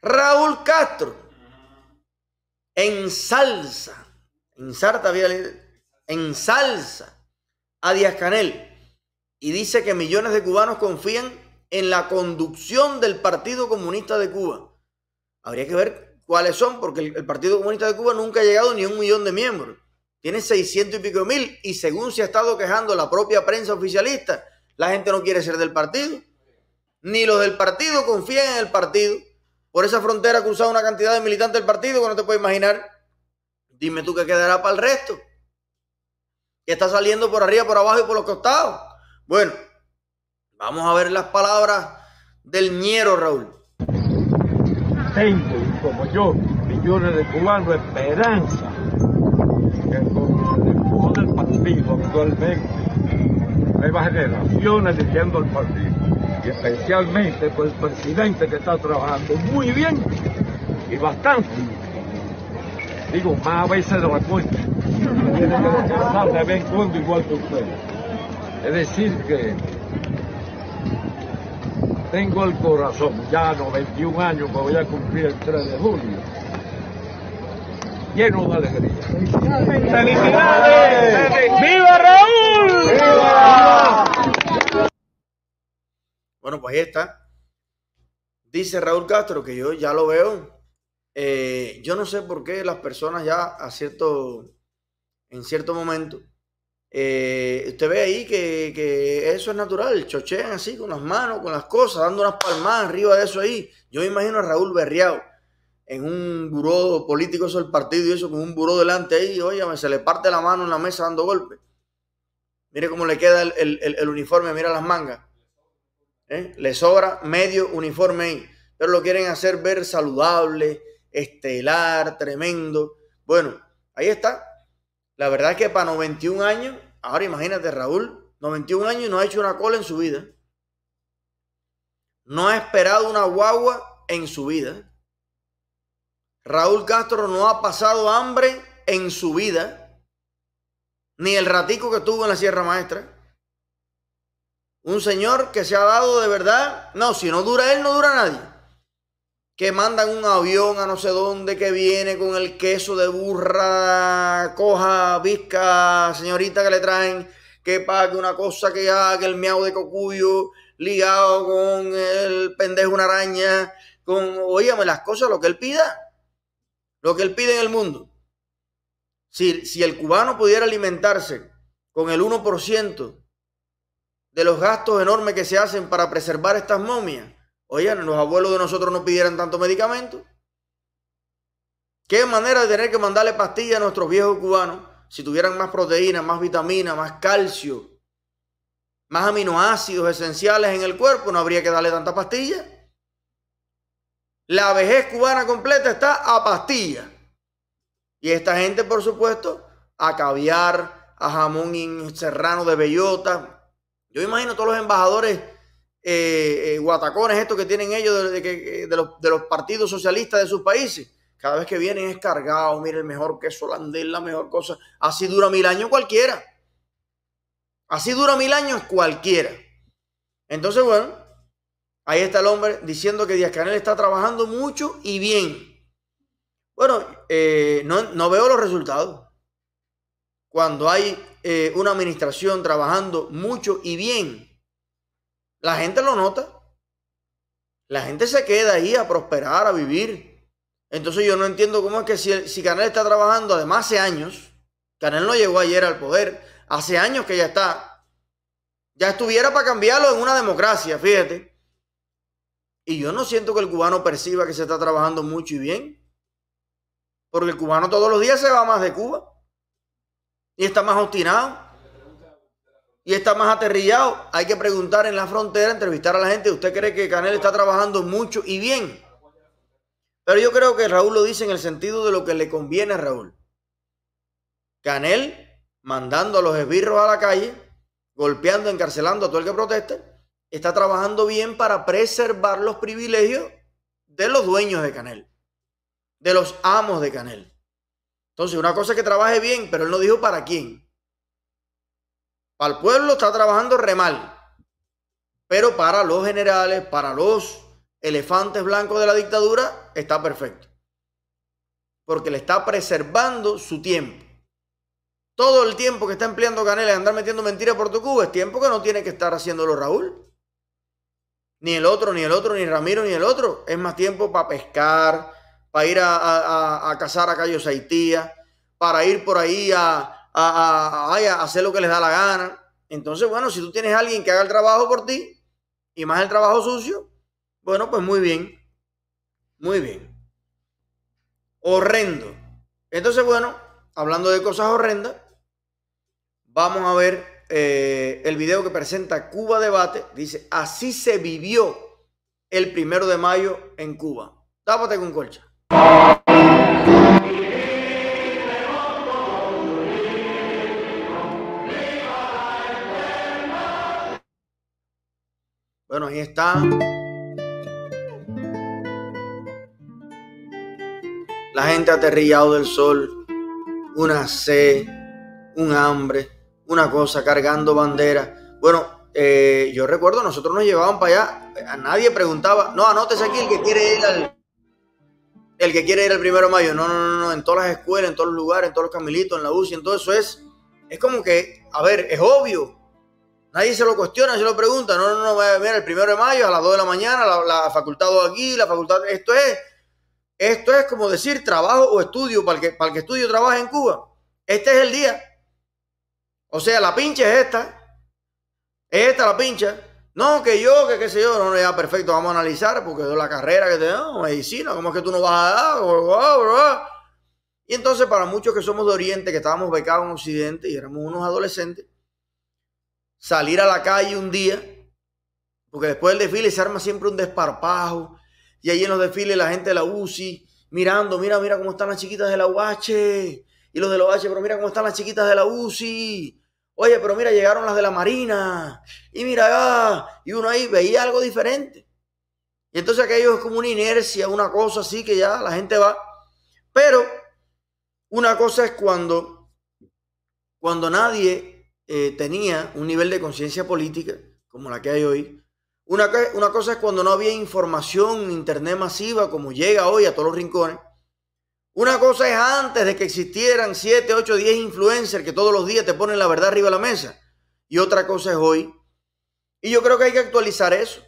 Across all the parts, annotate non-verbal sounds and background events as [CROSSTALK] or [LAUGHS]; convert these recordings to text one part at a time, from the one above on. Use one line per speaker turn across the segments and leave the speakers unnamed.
Raúl Castro ensalza, en salsa a Díaz Canel y dice que millones de cubanos confían en la conducción del Partido Comunista de Cuba. Habría que ver cuáles son, porque el, Partido Comunista de Cuba nunca ha llegado ni a un millón de miembros. Tiene 600 y pico mil y según se ha estado quejando la propia prensa oficialista, la gente no quiere ser del partido. Ni los del partido confían en el partido. Por esa frontera cruzada una cantidad de militantes del partido que no te puedes imaginar. Dime tú qué quedará para el resto. Que está saliendo por arriba, por abajo y por los costados. Bueno, vamos a ver las palabras del ñero, Raúl. Tengo, como yo, millones de cubanos, esperanza que con el empuje del partido actualmente, más generaciones diciendo el partido especialmente por el presidente que está trabajando muy bien y bastante. Digo, más a veces de la cuenta. Tiene que descansar de vez en cuando igual que usted. Es decir que tengo el corazón, ya 91 años me voy a cumplir el 3 de julio, lleno de alegría. ¡Felicidades! ¡Viva Raúl! ¡Viva! Bueno, pues ahí está. Dice Raúl Castro, que yo ya lo veo. Eh, yo no sé por qué las personas ya a cierto, en cierto momento, eh, usted ve ahí que, eso es natural, chochean así con las manos, con las cosas, dando unas palmadas arriba de eso ahí. Yo me imagino a Raúl berriado en un buró político, eso el partido y eso, con un buró delante ahí, oye, se le parte la mano en la mesa dando golpes. Mire cómo le queda el uniforme, mira las mangas. ¿eh? Le sobra medio uniforme ahí, pero lo quieren hacer ver saludable, estelar, tremendo. Bueno, ahí está. La verdad es que para 91 años, ahora imagínate Raúl, 91 años y no ha hecho una cola en su vida. No ha esperado una guagua en su vida. Raúl Castro no ha pasado hambre en su vida, ni el ratico que tuvo en la Sierra Maestra. Un señor que se ha dado de verdad. No, si no dura él, no dura nadie. Que mandan un avión a no sé dónde, que viene con el queso de burra, coja, visca, señorita que le traen, que pague una cosa que haga, el miau de cocuyo, ligado con el pendejo una araña, con, oígame, las cosas, lo que él pida, lo que él pide en el mundo. Si, si el cubano pudiera alimentarse con el 1%, de los gastos enormes que se hacen para preservar estas momias. Oigan, los abuelos de nosotros no pidieran tanto medicamento. Qué manera de tener que mandarle pastilla a nuestros viejos cubanos si tuvieran más proteína, más vitamina, más calcio, más aminoácidos esenciales en el cuerpo, no habría que darle tanta pastilla. La vejez cubana completa está a pastilla. Y esta gente, por supuesto, a caviar, a jamón serrano de bellota, yo imagino todos los embajadores eh, eh, guatacones, estos que tienen ellos de, eh, de, los, partidos socialistas de sus países. Cada vez que vienen es cargado, mire, el mejor queso holandés, la mejor cosa. Así dura mil años cualquiera. Así dura mil años cualquiera. Entonces, bueno, ahí está el hombre diciendo que Díaz Canel está trabajando mucho y bien. Bueno, no, no veo los resultados. Cuando hay eh, una administración trabajando mucho y bien, la gente lo nota. La gente se queda ahí a prosperar, a vivir. Entonces yo no entiendo cómo es que si, si Canel está trabajando, además hace años, Canel no llegó ayer al poder, hace años que ya está, ya estuviera para cambiarlo en una democracia, fíjate. Y yo no siento que el cubano perciba que se está trabajando mucho y bien, porque el cubano todos los días se va más de Cuba y está más obstinado y está más aterrillado. Hay que preguntar en la frontera, entrevistar a la gente. ¿Usted cree que Canel está trabajando mucho y bien? Pero yo creo que Raúl lo dice en el sentido de lo que le conviene a Raúl. Canel mandando a los esbirros a la calle, golpeando, encarcelando a todo el que proteste, está trabajando bien para preservar los privilegios de los dueños de Canel, de los amos de Canel. Entonces, una cosa es que trabaje bien, pero él no dijo para quién. Para el pueblo está trabajando re mal. Pero para los generales, para los elefantes blancos de la dictadura, está perfecto. Porque le está preservando su tiempo. Todo el tiempo que está empleando Canela en andar metiendo mentiras por tu cuba es tiempo que no tiene que estar haciéndolo Raúl. Ni el otro, ni el otro, ni Ramiro, ni el otro. Es más tiempo para pescar, ir a, a, a cazar a Cayo Saitía, para ir por ahí a, hacer lo que les da la gana. Entonces, bueno, si tú tienes a alguien que haga el trabajo por ti y más el trabajo sucio, bueno, pues muy bien, muy bien. Horrendo. Entonces, bueno, hablando de cosas horrendas, vamos a ver eh, el video que presenta Cuba Debate. Dice, así se vivió el primero de mayo en Cuba. Tápate con colcha. Bueno, ahí está. La gente aterrillado del sol, una sed, un hambre, una cosa, cargando bandera. Bueno, eh, yo recuerdo, nosotros nos llevaban para allá, a nadie preguntaba, no, anótese aquí el que quiere ir al, el que quiere ir el primero de mayo. No, no, no, no, en todas las escuelas, en todos los lugares, en todos los camilitos, en la UCI, en todo eso es. Es como que, a ver, es obvio. Nadie se lo cuestiona, se lo pregunta. No, no, no, mira, el primero de mayo a las 2 de la mañana, la, facultad de aquí, la facultad. Esto es, esto es como decir trabajo o estudio para que, para que estudio trabaje en Cuba. Este es el día. O sea, la pinche es esta. Es esta la pincha. No, que yo, que qué sé yo, no, ya perfecto, vamos a analizar, porque es la carrera que tenemos, medicina, ¿cómo es que tú no vas a dar? Oh, oh, oh, y entonces para muchos que somos de Oriente, que estábamos becados en Occidente y éramos unos adolescentes, salir a la calle un día, porque después del desfile se arma siempre un desparpajo, y ahí en los desfiles la gente de la UCI, mirando, mira, mira cómo están las chiquitas de la UH, y los de la UH, pero mira cómo están las chiquitas de la UCI, Oye, pero mira, llegaron las de la Marina. Y mira, ah, y uno ahí veía algo diferente. Y entonces aquello es como una inercia, una cosa así que ya la gente va. Pero una cosa es cuando, cuando nadie eh, tenía un nivel de conciencia política como la que hay hoy. Una, una cosa es cuando no había información, internet masiva como llega hoy a todos los rincones. Una cosa es antes de que existieran 7, 8, 10 influencers que todos los días te ponen la verdad arriba de la mesa. Y otra cosa es hoy. Y yo creo que hay que actualizar eso.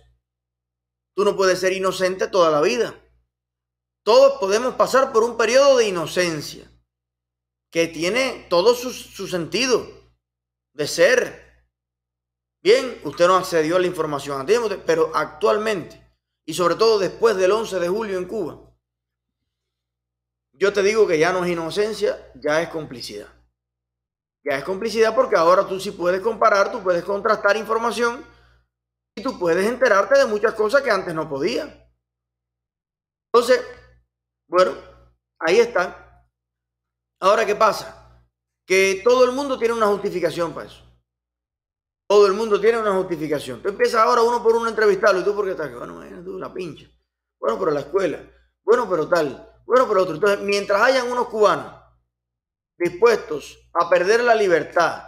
Tú no puedes ser inocente toda la vida. Todos podemos pasar por un periodo de inocencia que tiene todo su, sentido de ser. Bien, usted no accedió a la información a pero actualmente, y sobre todo después del 11 de julio en Cuba, yo te digo que ya no es inocencia, ya es complicidad. Ya es complicidad porque ahora tú sí puedes comparar, tú puedes contrastar información y tú puedes enterarte de muchas cosas que antes no podías. Entonces, bueno, ahí está. Ahora, ¿qué pasa? Que todo el mundo tiene una justificación para eso. Todo el mundo tiene una justificación. Tú empiezas ahora uno por uno a entrevistarlo y tú porque estás, bueno, tú la pincha. Bueno, pero la escuela. Bueno, pero tal. Bueno, por otro. Entonces, mientras hayan unos cubanos dispuestos a perder la libertad,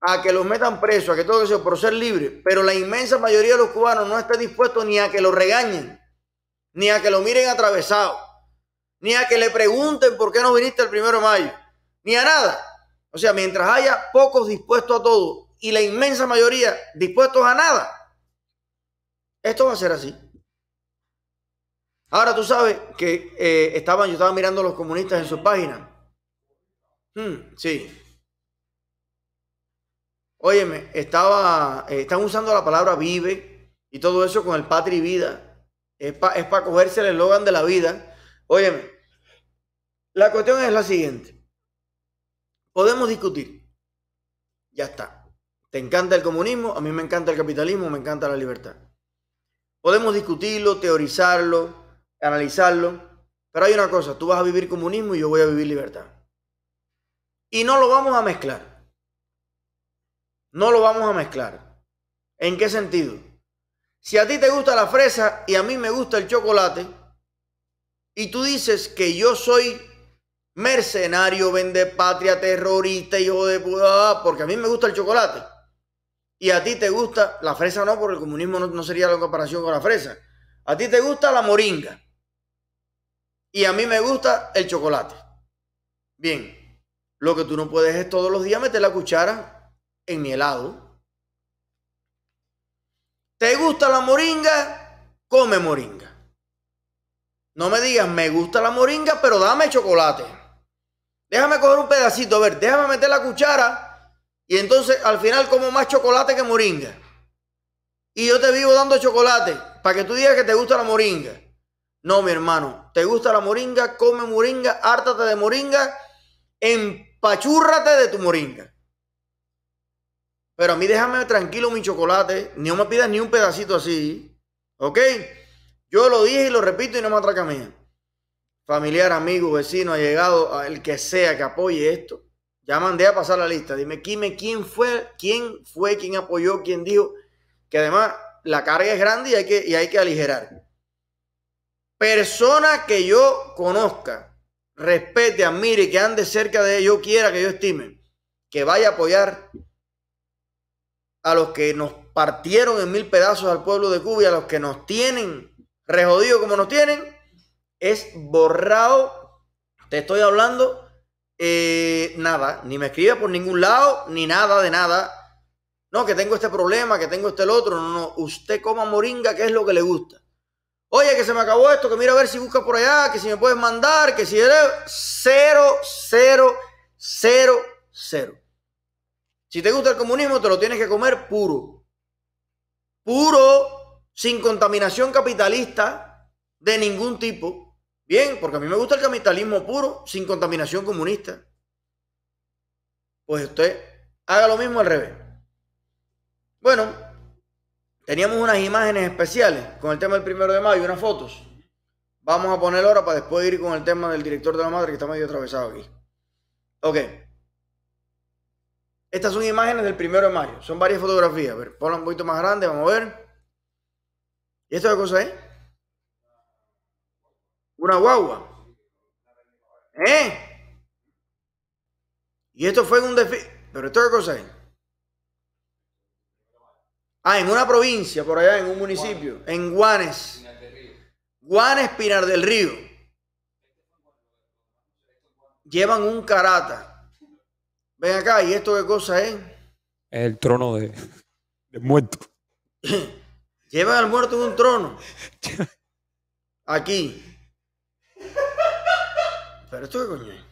a que los metan presos, a que todo eso, por ser libre, pero la inmensa mayoría de los cubanos no está dispuesto ni a que lo regañen, ni a que lo miren atravesado, ni a que le pregunten por qué no viniste el primero de mayo, ni a nada. O sea, mientras haya pocos dispuestos a todo y la inmensa mayoría dispuestos a nada, esto va a ser así. Ahora tú sabes que eh, estaban, yo estaba mirando a los comunistas en su página. Hmm, sí. Óyeme, estaba, eh, están usando la palabra vive y todo eso con el patria y vida. Es para cogerse el eslogan de la vida. Óyeme, la cuestión es la siguiente. Podemos discutir. Ya está. Te encanta el comunismo, a mí me encanta el capitalismo, me encanta la libertad. Podemos discutirlo, teorizarlo, analizarlo. Pero hay una cosa, tú vas a vivir comunismo y yo voy a vivir libertad. Y no lo vamos a mezclar. No lo vamos a mezclar. ¿En qué sentido? Si a ti te gusta la fresa y a mí me gusta el chocolate, y tú dices que yo soy mercenario, vende patria, terrorista, hijo de puta, ah, porque a mí me gusta el chocolate, y a ti te gusta la fresa, no, porque el comunismo no sería la comparación con la fresa. A ti te gusta la moringa y a mí me gusta el chocolate. Bien, lo que tú no puedes es todos los días meter la cuchara en mi helado. ¿Te gusta la moringa? Come moringa. No me digas, me gusta la moringa, pero dame chocolate. Déjame coger un pedacito, a ver, déjame meter la cuchara y entonces al final como más chocolate que moringa. Y yo te vivo dando chocolate para que tú digas que te gusta la moringa. No, mi hermano. ¿Te gusta la moringa? Come moringa, hártate de moringa, empachúrrate de tu moringa. Pero a mí déjame tranquilo mi chocolate. ni me pidas ni un pedacito así. ¿Ok? Yo lo dije y lo repito y no me atraca mía. Familiar, amigo, vecino, ha llegado el que sea que apoye esto. Ya mandé a pasar la lista. Dime, me ¿quién fue? ¿Quién fue? ¿Quién apoyó? ¿Quién dijo? Que además la carga es grande y hay que, y hay que aligerar persona que yo conozca, respete, admire, que ande cerca de yo quiera que yo estime, que vaya a apoyar a los que nos partieron en mil pedazos al pueblo de Cuba y a los que nos tienen rejodidos como nos tienen, es borrado. Te estoy hablando eh, nada, ni me escribe por ningún lado, ni nada de nada. No, que tengo este problema, que tengo este el otro. No, no, usted coma moringa, que es lo que le gusta. Oye, que se me acabó esto, que mira a ver si busca por allá, que si me puedes mandar, que si eres cero, cero, cero, cero. Si te gusta el comunismo, te lo tienes que comer puro. Puro, sin contaminación capitalista de ningún tipo. Bien, porque a mí me gusta el capitalismo puro, sin contaminación comunista. Pues usted haga lo mismo al revés. Bueno, Teníamos unas imágenes especiales con el tema del primero de mayo, unas fotos. Vamos a poner ahora para después ir con el tema del director de la madre que está medio atravesado aquí. Ok. Estas son imágenes del primero de mayo. Son varias fotografías. A ver, ponla un poquito más grande, vamos a ver. ¿Y esto qué cosa es? Una guagua. ¿Eh? Y esto fue un desfile. ¿Pero esto qué cosa es? Ah, en una provincia, por allá, en un municipio, en Guanes. Guanes, Pinar del Río. Llevan un carata. Ven acá, ¿y esto qué cosa es? Es el trono de, muerto. [COUGHS] Llevan al muerto en un trono. Aquí. ¿Pero esto qué coño es?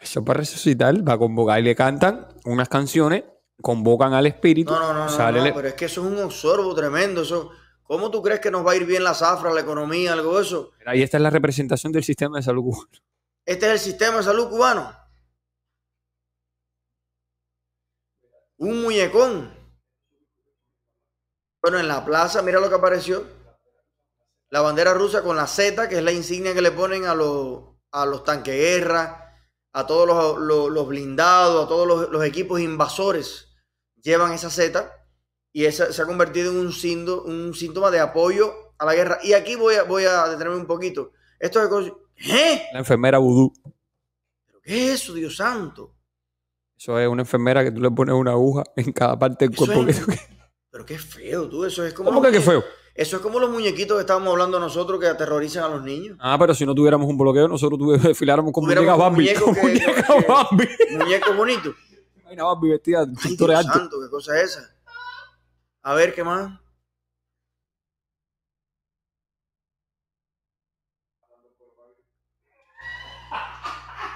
Eso para resucitar, va a convocar y le cantan unas canciones convocan al espíritu. No, pero es que eso es un absorbo tremendo. Eso, ¿Cómo tú crees que nos va a ir bien la zafra, la economía, algo de eso? Ahí está la representación del sistema de salud cubano. ¿Este es el sistema de salud cubano? Un muñecón. Bueno, en la plaza, mira lo que apareció. La bandera rusa con la Z, que es la insignia que le ponen a los, a los guerra, a todos los, blindados, a todos los equipos invasores llevan esa seta y esa, se ha convertido en un, un síntoma de apoyo a la guerra. Y aquí voy a, voy a detenerme un poquito. Esto es... ¿Eh? La enfermera vudú. qué es eso, Dios santo? Eso es una enfermera que tú le pones una aguja en cada parte del cuerpo. Pero qué feo, tú. Eso es como... ¿Cómo que qué feo? Eso es como los muñequitos que estábamos hablando nosotros que aterrorizan a los niños. Ah, pero si no tuviéramos un bloqueo, nosotros tuviéramos, [LAUGHS] desfiláramos con muñeca Muñecos, [LAUGHS] Hay una vestida qué cosa es esa. A ver, ¿qué más?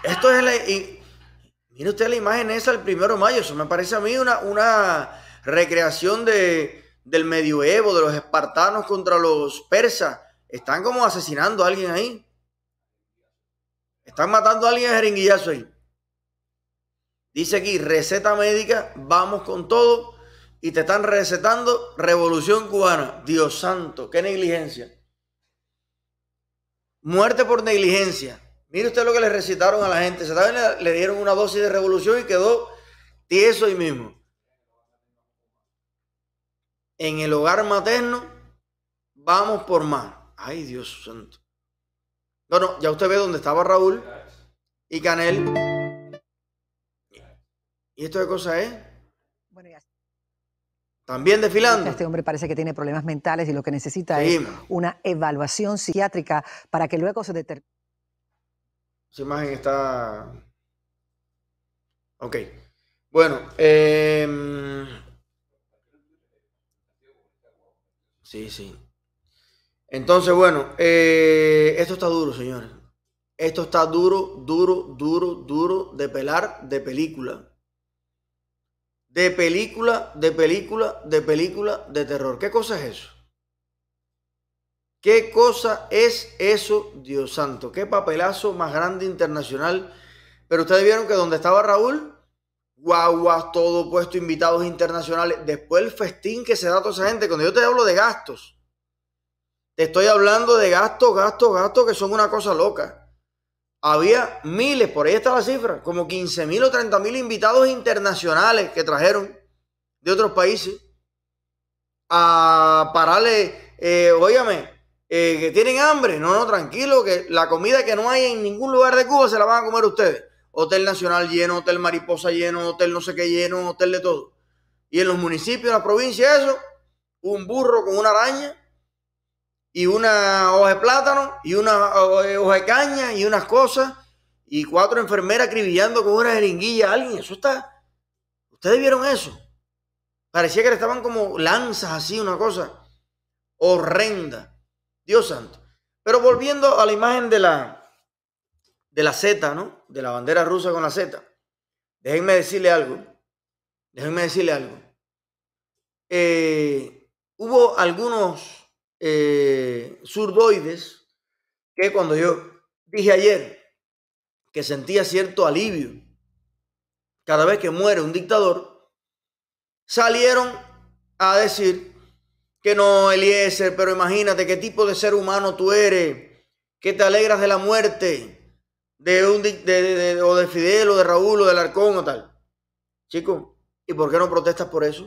Esto es la... y- mire usted la imagen esa del primero de mayo. Eso me parece a mí una, una recreación de, del medioevo, de los espartanos contra los persas. Están como asesinando a alguien ahí. Están matando a alguien a jeringuillazo ahí. Dice aquí, receta médica, vamos con todo y te están recetando revolución cubana. Dios santo, qué negligencia. Muerte por negligencia. Mire usted lo que le recitaron a la gente. Se le, dieron una dosis de revolución y quedó tieso y mismo. En el hogar materno, vamos por más. Ay, Dios santo. Bueno, ya usted ve dónde estaba Raúl y Canel. ¿Y esto de cosa es? Bueno, ya. También desfilando. Este hombre parece que tiene problemas mentales y lo que necesita es una evaluación psiquiátrica para que luego se determine. Esa imagen está. Ok. Bueno, em, sí, sí. Entonces, bueno, eh, esto está duro, señores. Esto está duro, duro, duro, duro de pelar de película de película, de película, de película de terror. ¿Qué cosa es eso? ¿Qué cosa es eso, Dios santo? ¿Qué papelazo más grande internacional? Pero ustedes vieron que donde estaba Raúl, guaguas, todo puesto, invitados internacionales. Después el festín que se da a toda esa gente. Cuando yo te hablo de gastos, te estoy hablando de gastos, gastos, gastos que son una cosa loca había miles, por ahí está la cifra, como 15 mil o 30 mil invitados internacionales que trajeron de otros países a pararle, eh, eh, que tienen hambre. No, no, tranquilo, que la comida que no hay en ningún lugar de Cuba se la van a comer ustedes. Hotel Nacional lleno, Hotel Mariposa lleno, Hotel no sé qué lleno, Hotel de todo. Y en los municipios, en las provincias, eso, un burro con una araña y una hoja de plátano y una hoja de caña y unas cosas y cuatro enfermeras acribillando con una jeringuilla a alguien. Eso está. Ustedes vieron eso. Parecía que le estaban como lanzas así, una cosa horrenda. Dios santo. Pero volviendo a la imagen de la de la Z, ¿no? De la bandera rusa con la Z. Déjenme decirle algo. Déjenme decirle algo. Eh, hubo algunos surdoides eh, que cuando yo dije ayer que sentía cierto alivio cada vez que muere un dictador, salieron a decir que no, Eliezer, pero imagínate qué tipo de ser humano tú eres, que te alegras de la muerte de un de, o de Fidel o de Raúl o del Arcón o tal. Chico, ¿y por qué no protestas por eso?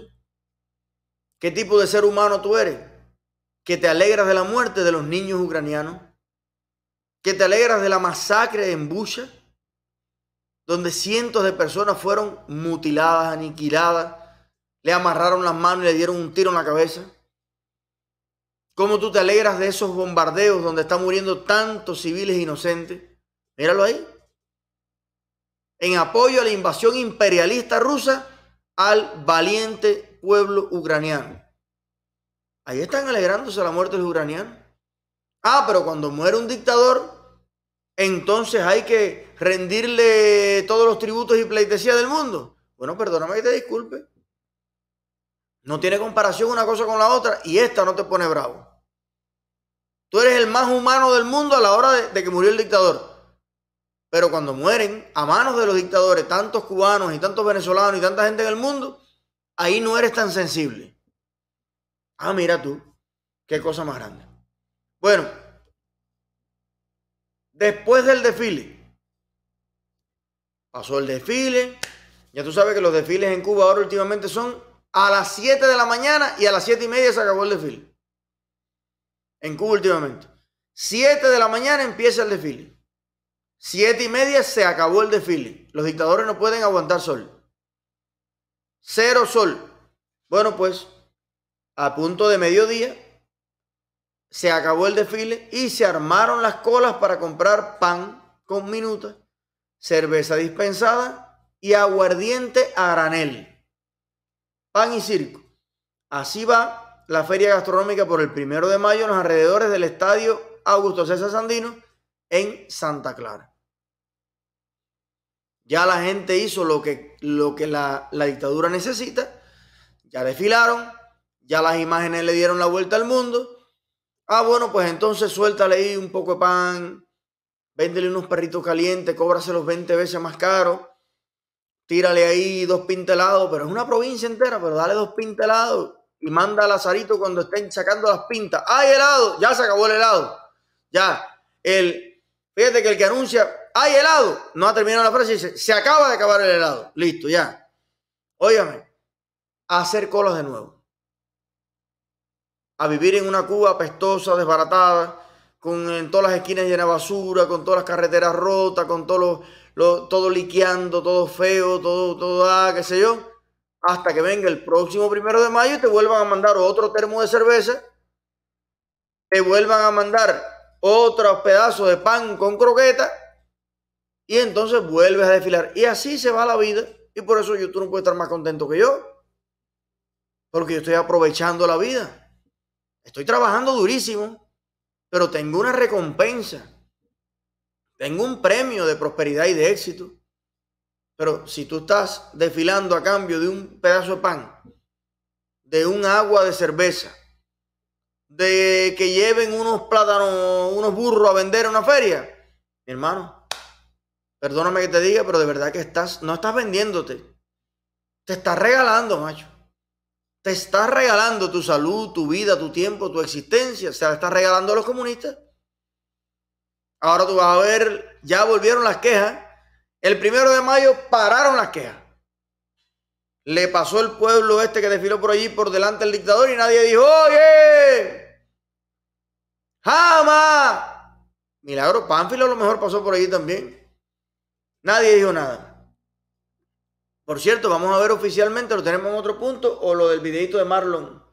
¿Qué tipo de ser humano tú eres? que te alegras de la muerte de los niños ucranianos, que te alegras de la masacre en Bucha, donde cientos de personas fueron mutiladas, aniquiladas, le amarraron las manos y le dieron un tiro en la cabeza. ¿Cómo tú te alegras de esos bombardeos donde están muriendo tantos civiles inocentes? Míralo ahí. En apoyo a la invasión imperialista rusa al valiente pueblo ucraniano. Ahí están alegrándose la muerte del uraniano. Ah, pero cuando muere un dictador, entonces hay que rendirle todos los tributos y pleitesía del mundo. Bueno, perdóname y te disculpe. No tiene comparación una cosa con la otra y esta no te pone bravo. Tú eres el más humano del mundo a la hora de, de que murió el dictador. Pero cuando mueren a manos de los dictadores tantos cubanos y tantos venezolanos y tanta gente en el mundo, ahí no eres tan sensible. Ah, mira tú, qué cosa más grande. Bueno, después del desfile, pasó el desfile. Ya tú sabes que los desfiles en Cuba ahora últimamente son a las 7 de la mañana y a las 7 y media se acabó el desfile. En Cuba últimamente. 7 de la mañana empieza el desfile. siete y media se acabó el desfile. Los dictadores no pueden aguantar sol. Cero sol. Bueno, pues a punto de mediodía, se acabó el desfile y se armaron las colas para comprar pan con minuta, cerveza dispensada y aguardiente a granel. Pan y circo. Así va la feria gastronómica por el primero de mayo en los alrededores del estadio Augusto César Sandino en Santa Clara. Ya la gente hizo lo que, lo que la, la dictadura necesita, ya desfilaron, ya las imágenes le dieron la vuelta al mundo. Ah, bueno, pues entonces suéltale ahí un poco de pan, véndele unos perritos calientes, los 20 veces más caro, tírale ahí dos pintelados, pero es una provincia entera, pero dale dos pintelados y manda a Lazarito cuando estén sacando las pintas. ¡Ah, ¡Ay, helado! Ya se acabó el helado. Ya. El, fíjate que el que anuncia, ¡Ay, helado! No ha terminado la frase y dice, se acaba de acabar el helado. Listo, ya. Óyame, hacer colas de nuevo a vivir en una Cuba apestosa, desbaratada, con en todas las esquinas llenas de basura, con todas las carreteras rotas, con todo, lo, todo liqueando, todo feo, todo, todo, ah, qué sé yo, hasta que venga el próximo primero de mayo y te vuelvan a mandar otro termo de cerveza, te vuelvan a mandar otros pedazos de pan con croqueta y entonces vuelves a desfilar. Y así se va la vida y por eso yo, tú no puedes estar más contento que yo, porque yo estoy aprovechando la vida. Estoy trabajando durísimo, pero tengo una recompensa. Tengo un premio de prosperidad y de éxito. Pero si tú estás desfilando a cambio de un pedazo de pan, de un agua de cerveza, de que lleven unos plátanos, unos burros a vender en una feria, mi hermano, perdóname que te diga, pero de verdad que estás, no estás vendiéndote. Te estás regalando, macho. Te estás regalando tu salud, tu vida, tu tiempo, tu existencia. Se la estás regalando a los comunistas. Ahora tú vas a ver, ya volvieron las quejas. El primero de mayo pararon las quejas. Le pasó el pueblo este que desfiló por allí por delante del dictador y nadie dijo, oye, jamás. Milagro Pánfilo a lo mejor pasó por allí también. Nadie dijo nada. Por cierto, vamos a ver oficialmente, lo tenemos en otro punto, o lo del videito de Marlon.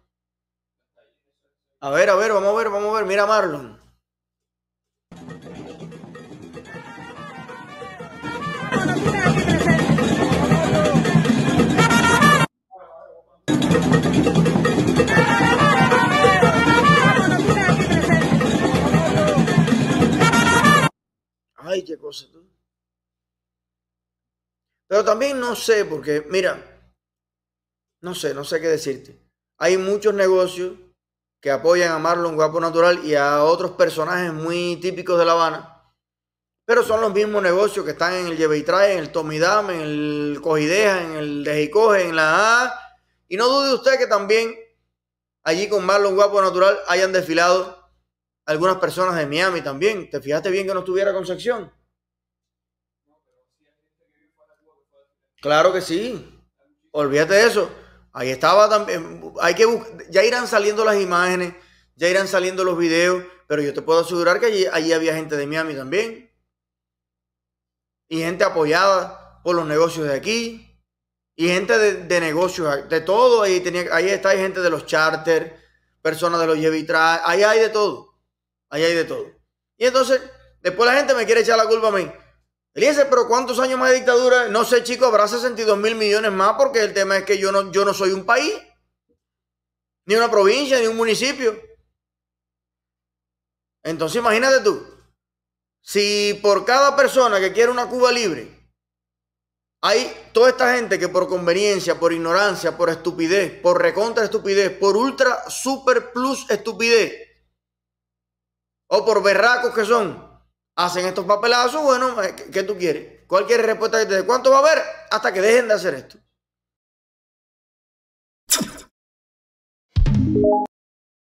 A ver, a ver, vamos a ver, vamos a ver, mira Marlon. Ay, qué cosa. Pero también no sé, porque mira, no sé, no sé qué decirte. Hay muchos negocios que apoyan a Marlon Guapo Natural y a otros personajes muy típicos de La Habana, pero son los mismos negocios que están en el Lleve y Trae, en el Tomidame, en el Cogideja, en el Dejicoge, en la A. Y no dude usted que también allí con Marlon Guapo Natural hayan desfilado algunas personas de Miami también. ¿Te fijaste bien que no estuviera Concepción? Claro que sí. Olvídate de eso. Ahí estaba también. Hay que ya irán saliendo las imágenes, ya irán saliendo los videos, pero yo te puedo asegurar que allí, había gente de Miami también. Y gente apoyada por los negocios de aquí. Y gente de, negocios, de todo. Ahí, tenía, ahí está, hay gente de los charters, personas de los Yevitra. Ahí hay de todo. Ahí hay de todo. Y entonces, después la gente me quiere echar la culpa a mí. Eliezer, pero ¿cuántos años más de dictadura? No sé, chico, habrá 62 mil millones más porque el tema es que yo no, yo no soy un país, ni una provincia, ni un municipio. Entonces imagínate tú, si por cada persona que quiere una Cuba libre, hay toda esta gente que por conveniencia, por ignorancia, por estupidez, por recontra estupidez, por ultra super plus estupidez, o por berracos que son, hacen estos papelazos, bueno, eh, que tú quieres? Cualquier respuesta que te dé, ¿cuánto va a haber? Hasta que dejen de hacer esto.